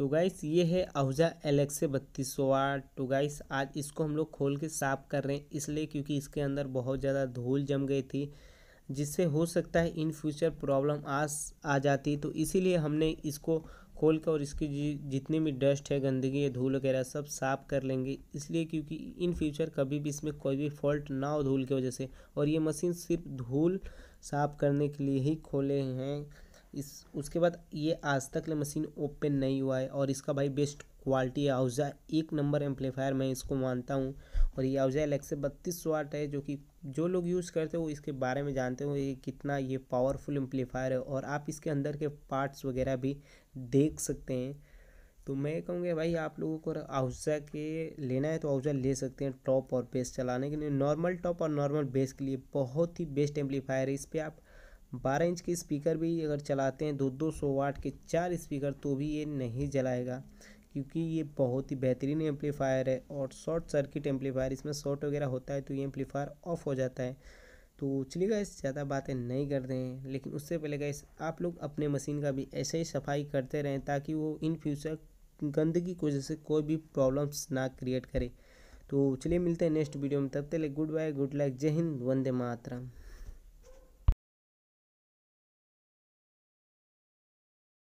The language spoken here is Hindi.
तो गाइस ये है आहूजा एलेक्से बत्तीस सौ आठ तो गाइस आज इसको हम लोग खोल के साफ कर रहे हैं इसलिए क्योंकि इसके अंदर बहुत ज़्यादा धूल जम गई थी जिससे हो सकता है इन फ्यूचर प्रॉब्लम आ आ जाती तो इसीलिए हमने इसको खोल कर और इसकी जितनी भी डस्ट है गंदगी है धूल वगैरह सब साफ कर लेंगे इसलिए क्योंकि इन फ्यूचर कभी भी इसमें कोई भी फॉल्ट ना हो धूल की वजह से और ये मशीन सिर्फ धूल साफ करने के लिए ही खोले हैं इस उसके बाद ये आज तक ले मशीन ओपन नहीं हुआ है और इसका भाई बेस्ट क्वालिटी है आउजा एक नंबर एम्पलीफायर मैं इसको मानता हूँ और ये आउजा एल एक्स बत्तीस वाट है जो कि जो लोग यूज़ करते हो इसके बारे में जानते हो ये कितना ये पावरफुल एम्पलीफायर है और आप इसके अंदर के पार्ट्स वगैरह भी देख सकते हैं तो मैं कहूँगा भाई आप लोगों को आउजा के लेना है तो आउजा ले सकते हैं टॉप और बेस चलाने के लिए नॉर्मल टॉप और नॉर्मल बेस के लिए बहुत ही बेस्ट एम्पलीफायर है इस पर आप बारह इंच के स्पीकर भी अगर चलाते हैं दो दो सौ वाट के चार स्पीकर तो भी ये नहीं जलाएगा क्योंकि ये बहुत ही बेहतरीन एम्पलीफायर है और शॉर्ट सर्किट एम्पलीफायर इसमें शॉर्ट वगैरह होता है तो ये एम्पलीफायर ऑफ हो जाता है तो चलिएगा इस ज़्यादा बातें नहीं करते हैं लेकिन उससे पहले गैस आप लोग अपने मशीन का भी ऐसे ही सफाई करते रहें ताकि वो इन फ्यूचर गंदगी की वजह से कोई भी प्रॉब्लम्स ना क्रिएट करे तो चलिए मिलते हैं नेक्स्ट वीडियो में तब तक गुड बाय गुड लक जय हिंद वंदे मातरम